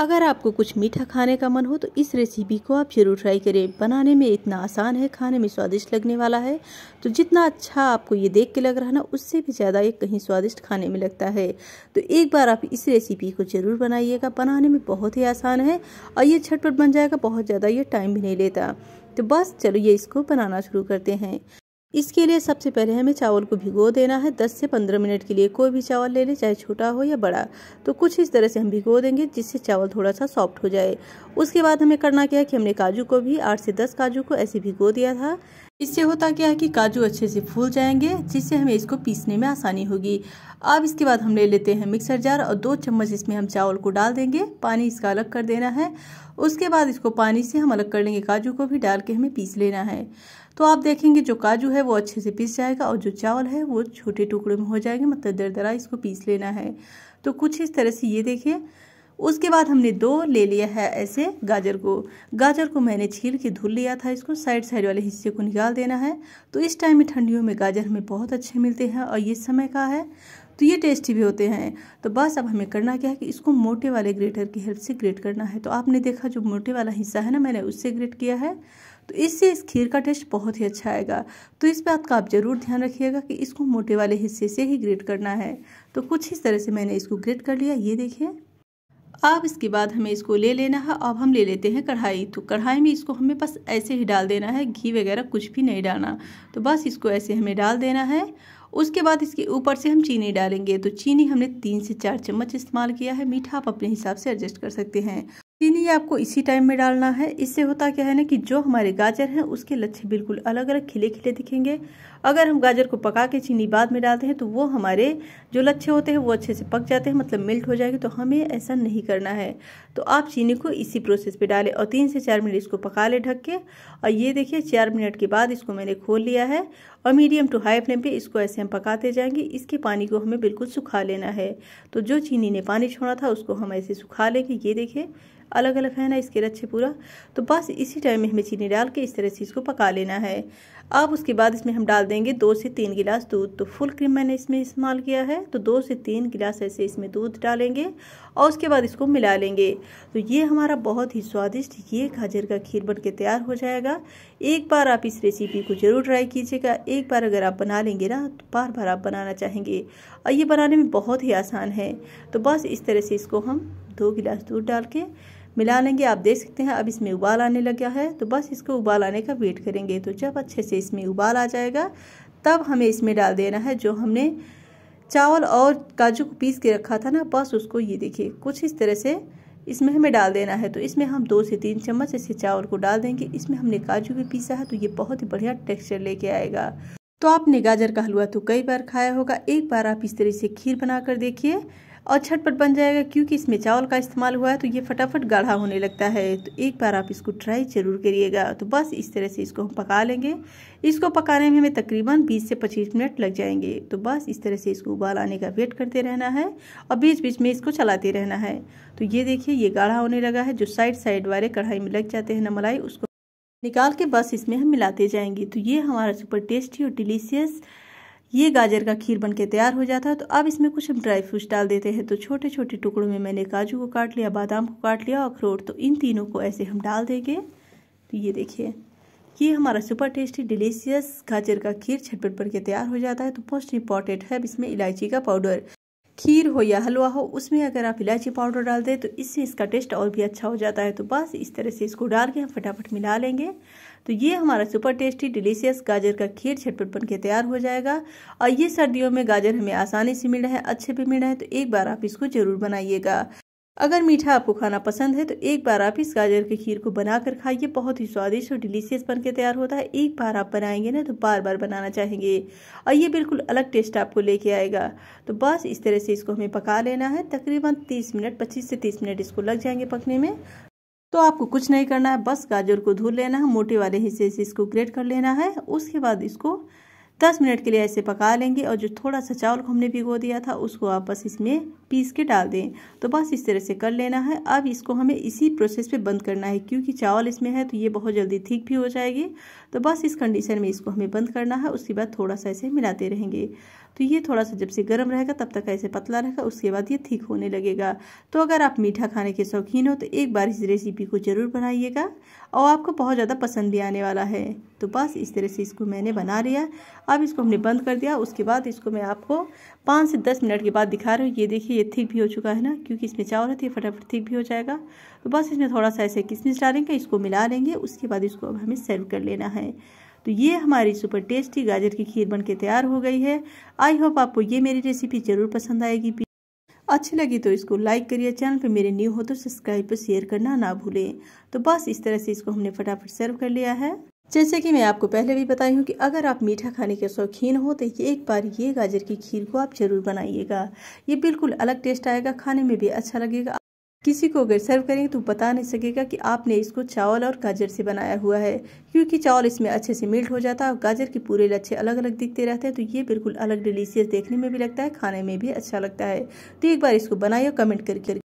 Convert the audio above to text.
अगर आपको कुछ मीठा खाने का मन हो तो इस रेसिपी को आप ज़रूर ट्राई करें बनाने में इतना आसान है खाने में स्वादिष्ट लगने वाला है तो जितना अच्छा आपको ये देख के लग रहा ना उससे भी ज़्यादा ये कहीं स्वादिष्ट खाने में लगता है तो एक बार आप इस रेसिपी को ज़रूर बनाइएगा बनाने में बहुत ही आसान है और ये छटपट बन जाएगा बहुत ज़्यादा ये टाइम भी नहीं लेता तो बस चलो ये इसको बनाना शुरू करते हैं इसके लिए सबसे पहले हमें चावल को भिगो देना है 10 से 15 मिनट के लिए कोई भी चावल ले लें चाहे छोटा हो या बड़ा तो कुछ इस तरह से हम भिगो देंगे जिससे चावल थोड़ा सा सॉफ्ट हो जाए उसके बाद हमें करना क्या है कि हमने काजू को भी आठ से दस काजू को ऐसे भिगो दिया था इससे होता क्या है कि काजू अच्छे से फूल जाएंगे जिससे हमें इसको पीसने में आसानी होगी अब इसके बाद हम ले लेते हैं मिक्सर जार और दो चम्मच इसमें हम चावल को डाल देंगे पानी इसका अलग कर देना है उसके बाद इसको पानी से हम अलग कर लेंगे काजू को भी डाल के हमें पीस लेना है तो आप देखेंगे जो काजू है वो अच्छे से पीस जाएगा और जो चावल है वो छोटे टुकड़े में हो जाएंगे मतलब दरदरा इसको पीस लेना है तो कुछ इस तरह से ये देखिए उसके बाद हमने दो ले लिया है ऐसे गाजर को गाजर को मैंने छील के धुल लिया था इसको साइड साइड वाले हिस्से को निकाल देना है तो इस टाइम में ठंडियों में गाजर हमें बहुत अच्छे मिलते हैं और ये समय का है तो ये टेस्टी भी होते हैं तो बस अब हमें करना क्या है कि इसको मोटे वाले ग्रेटर की हेल्प से ग्रेट करना है तो आपने देखा जो मोटे वाला हिस्सा है ना मैंने उससे ग्रेट किया है तो इससे इस खीर का टेस्ट बहुत ही अच्छा आएगा तो इस बात का आप ज़रूर ध्यान रखिएगा कि इसको मोटे वाले हिस्से से ही ग्रेट करना है तो कुछ इस तरह से मैंने इसको ग्रेट कर लिया ये देखें अब इसके बाद हमें इसको ले लेना है अब हम ले लेते हैं कढ़ाई तो कढ़ाई में इसको हमें बस ऐसे ही डाल देना है घी वगैरह कुछ भी नहीं डालना तो बस इसको ऐसे हमें डाल देना है उसके बाद इसके ऊपर से हम चीनी डालेंगे तो चीनी हमने तीन से चार चम्मच इस्तेमाल किया है मीठा आप अपने हिसाब से एडजस्ट कर सकते हैं चीनी आपको इसी टाइम में डालना है इससे होता क्या है ना कि जो हमारे गाजर हैं उसके लच्छे बिल्कुल अलग अलग खिले खिले दिखेंगे अगर हम गाजर को पका के चीनी बाद में डालते हैं तो वो हमारे जो लच्छे होते हैं वो अच्छे से पक जाते हैं मतलब मेल्ट हो जाएंगे तो हमें ऐसा नहीं करना है तो आप चीनी को इसी प्रोसेस पर डालें और तीन से चार मिनट इसको पका लें ढक के और ये देखिए चार मिनट के बाद इसको मैंने खोल लिया है और मीडियम टू हाई फ्लेम पे इसको ऐसे हम पकाते जाएंगे इसके पानी को हमें बिल्कुल सुखा लेना है तो जो चीनी ने पानी छोड़ा था उसको हम ऐसे सुखा लेंगे ये देखिए अलग अलग है ना इसके रच्छे पूरा तो बस इसी टाइम में हमें चीनी डाल के इस तरह से इसको पका लेना है अब उसके बाद इसमें हम डाल देंगे दो से तीन गिलास दूध तो फुल क्रीम मैंने इसमें इस्तेमाल किया है तो दो से तीन गिलास ऐसे इसमें दूध डालेंगे और उसके बाद इसको मिला लेंगे तो ये हमारा बहुत ही स्वादिष्ट ये गाजर का खीर बन के तैयार हो जाएगा एक बार आप इस रेसिपी को ज़रूर ट्राई कीजिएगा एक बार अगर आप बना लेंगे ना तो बार बार आप बनाना चाहेंगे और ये बनाने में बहुत ही आसान है तो बस इस तरह से इसको हम दो गिलास दूध डाल के मिला लेंगे आप देख सकते हैं अब इसमें उबाल आने लग गया है तो बस इसको उबाल आने का वेट करेंगे तो जब अच्छे से इसमें उबाल आ जाएगा तब हमें इसमें डाल देना है जो हमने चावल और काजू को पीस के रखा था ना बस उसको ये देखिए कुछ इस तरह से इसमें हमें डाल देना है तो इसमें हम दो से तीन चम्मच ऐसे चावल को डाल देंगे इसमें हमने काजू भी पीसा है तो ये बहुत ही बढ़िया टेक्सचर लेके आएगा तो आपने गाजर का हलवा तो कई बार खाया होगा एक बार आप इस तरह से खीर बनाकर देखिए और छटपट बन जाएगा क्योंकि इसमें चावल का इस्तेमाल हुआ है तो ये फटाफट गाढ़ा होने लगता है तो एक बार आप इसको ट्राई ज़रूर करिएगा तो बस इस तरह से इसको हम पका लेंगे इसको पकाने में हमें तकरीबन बीस से पच्चीस मिनट लग जाएंगे तो बस इस तरह से इसको उबाल आने का वेट करते रहना है और बीच बीच में इसको चलाते रहना है तो ये देखिए ये गाढ़ा होने लगा है जो साइड साइड वाले कढ़ाई में लग जाते हैं न मलाई उसको निकाल के बस इसमें हम मिलाते जाएंगे तो ये हमारा सुपर टेस्टी और डिलीशियस ये गाजर का खीर बनके तैयार हो जाता है तो अब इसमें कुछ हम ड्राई फ्रूट्स डाल देते हैं तो छोटे छोटे टुकड़ों में मैंने काजू को काट लिया बादाम को काट लिया अखरोट तो इन तीनों को ऐसे हम डाल देंगे तो ये देखिए ये हमारा सुपर टेस्टी डिलीशियस गाजर का खीर छटपट बन के तैयार हो जाता है तो मोस्ट इम्पॉर्टेंट है अब इसमें इलायची का पाउडर खीर हो या हलवा हो उसमें अगर आप इलायची पाउडर डाल दें तो इससे इसका टेस्ट और भी अच्छा हो जाता है तो बस इस तरह से इसको डाल के हम फटाफट मिला लेंगे तो ये हमारा सुपर टेस्टी डिलीशियस गाजर का खीर छटपट बन के तैयार हो जाएगा और ये सर्दियों में गाजर हमें आसानी से मिल रहा है अच्छे भी मिल रहा है तो एक बार आप इसको ज़रूर बनाइएगा अगर मीठा आपको खाना पसंद है तो एक बार आप इस गाजर के खीर को बनाकर खाइए बहुत ही स्वादिष्ट और डिलीशियस बन के तैयार होता है एक बार आप बनाएंगे ना तो बार बार बनाना चाहेंगे और ये बिल्कुल अलग टेस्ट आपको लेके आएगा तो बस इस तरह से इसको हमें पका लेना है तकरीबन 30 मिनट 25 से 30 मिनट इसको लग जाएंगे पकने में तो आपको कुछ नहीं करना है बस गाजर को धो लेना है मोटे वाले हिस्से से इसको ग्रेट कर लेना है उसके बाद इसको दस मिनट के लिए ऐसे पका लेंगे और जो थोड़ा सा चावल को हमने भिगो दिया था उसको आप बस इसमें पीस के डाल दें तो बस इस तरह से कर लेना है अब इसको हमें इसी प्रोसेस पे बंद करना है क्योंकि चावल इसमें है तो ये बहुत जल्दी ठीक भी हो जाएगी तो बस इस कंडीशन में इसको हमें बंद करना है उसके बाद थोड़ा सा ऐसे मिलाते रहेंगे तो ये थोड़ा सा जब से गर्म रहेगा तब तक ऐसे पतला रहेगा उसके बाद ये ठीक होने लगेगा तो अगर आप मीठा खाने के शौकीन हो तो एक बार इस रेसिपी को ज़रूर बनाइएगा और आपको बहुत ज़्यादा पसंद भी आने वाला है तो बस इस तरह से इसको मैंने बना लिया अब इसको हमने बंद कर दिया उसके बाद इसको मैं आपको पाँच से दस मिनट के बाद दिखा रही हूँ ये देखिए ये थिक भी हो चुका है ना क्योंकि इसमें चावल है तो ये फटाफट थिक भी हो जाएगा तो बस इसमें थोड़ा सा ऐसे किसमिस डालेंगे इसको मिला लेंगे उसके बाद इसको अब हमें सर्व कर लेना है तो ये हमारी सुपर टेस्टी गाजर की खीर बन के तैयार हो गई है आई होप आपको ये मेरी रेसिपी ज़रूर पसंद आएगी अच्छी लगी तो इसको लाइक करिए चैनल पे मेरे न्यू हो तो सब्सक्राइब पर शेयर करना ना भूलें तो बस इस तरह से इसको हमने फटाफट सर्व कर लिया है जैसे कि मैं आपको पहले भी बताई हूँ कि अगर आप मीठा खाने के शौकीन हो तो ये एक बार ये गाजर की खीर को आप ज़रूर बनाइएगा ये बिल्कुल अलग टेस्ट आएगा खाने में भी अच्छा लगेगा किसी को अगर सर्व करें तो बता नहीं सकेगा कि आपने इसको चावल और गाजर से बनाया हुआ है क्योंकि चावल इसमें अच्छे से मिल्ट हो जाता है और गाजर के पूरे लच्छे अलग अलग दिखते रहते हैं तो ये बिल्कुल अलग डिलीशियस देखने में भी लगता है खाने में भी अच्छा लगता है तो एक बार इसको बनाइए कमेंट करके